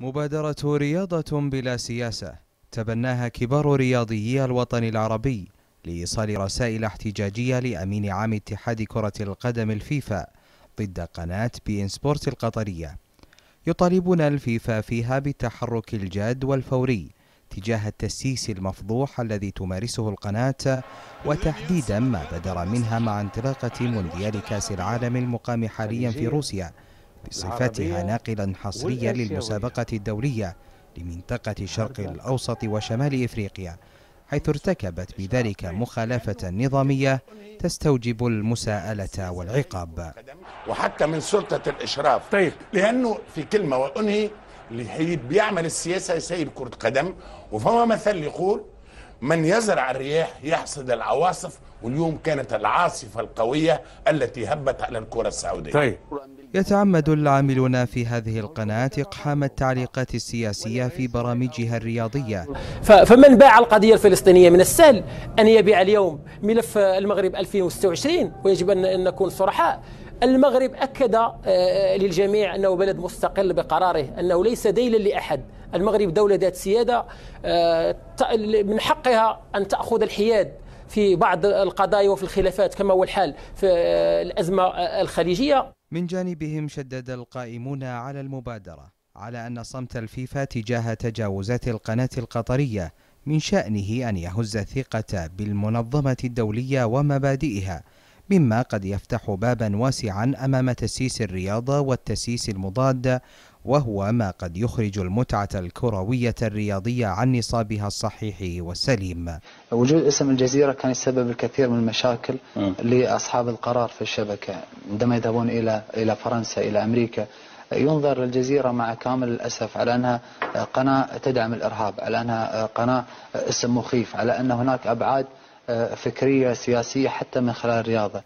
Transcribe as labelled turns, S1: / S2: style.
S1: مبادرة رياضة بلا سياسة تبناها كبار رياضيي الوطن العربي لإيصال رسائل احتجاجية لأمين عام اتحاد كرة القدم الفيفا ضد قناة بي إن سبورت القطرية يطالبون الفيفا فيها بالتحرك الجاد والفوري تجاه التسييس المفضوح الذي تمارسه القناة وتحديدا ما بدر منها مع انطلاقة مونديال كاس العالم المقام حاليا في روسيا
S2: بصفتها ناقلا
S1: حصريا للمسابقة الدولية لمنطقة شرق الأوسط وشمال إفريقيا حيث ارتكبت بذلك مخالفة نظامية تستوجب المساءلة والعقاب
S2: وحتى من سلطة الإشراف طيب. لأنه في كلمة وأنهي اللي بيعمل السياسة يسيب كرة قدم وفما مثل يقول من يزرع الرياح يحصد العواصف واليوم كانت العاصفة القوية التي هبت على الكرة السعودية طيب.
S1: يتعمد العاملون في هذه القناة إقحام التعليقات
S3: السياسية في برامجها الرياضية فمن باع القضية الفلسطينية من السهل أن يبيع اليوم ملف المغرب 2026 ويجب أن نكون صرحاء المغرب أكد آه، آه، للجميع أنه بلد مستقل بقراره أنه ليس ديلا لأحد المغرب دولة ذات سيادة آه، من حقها أن تأخذ الحياد في بعض القضايا وفي الخلافات كما هو الحال في الأزمة الخليجية
S1: من جانبهم شدد القائمون على المبادرة على أن صمت الفيفا تجاه تجاوزات القناة القطرية من شأنه أن يهز الثقة بالمنظمة الدولية ومبادئها مما قد يفتح بابا واسعا أمام تسييس الرياضة والتسييس المضاد وهو ما قد يخرج المتعة الكروية الرياضية عن نصابها الصحيح والسليم
S4: وجود اسم الجزيرة كان يسبب الكثير من المشاكل م. لأصحاب القرار في الشبكة عندما يذهبون إلى إلى فرنسا إلى أمريكا ينظر للجزيرة مع كامل الأسف على أنها قناة تدعم الإرهاب على أنها قناة اسم مخيف على أن هناك أبعاد آه، فكرية سياسية حتى من خلال الرياضة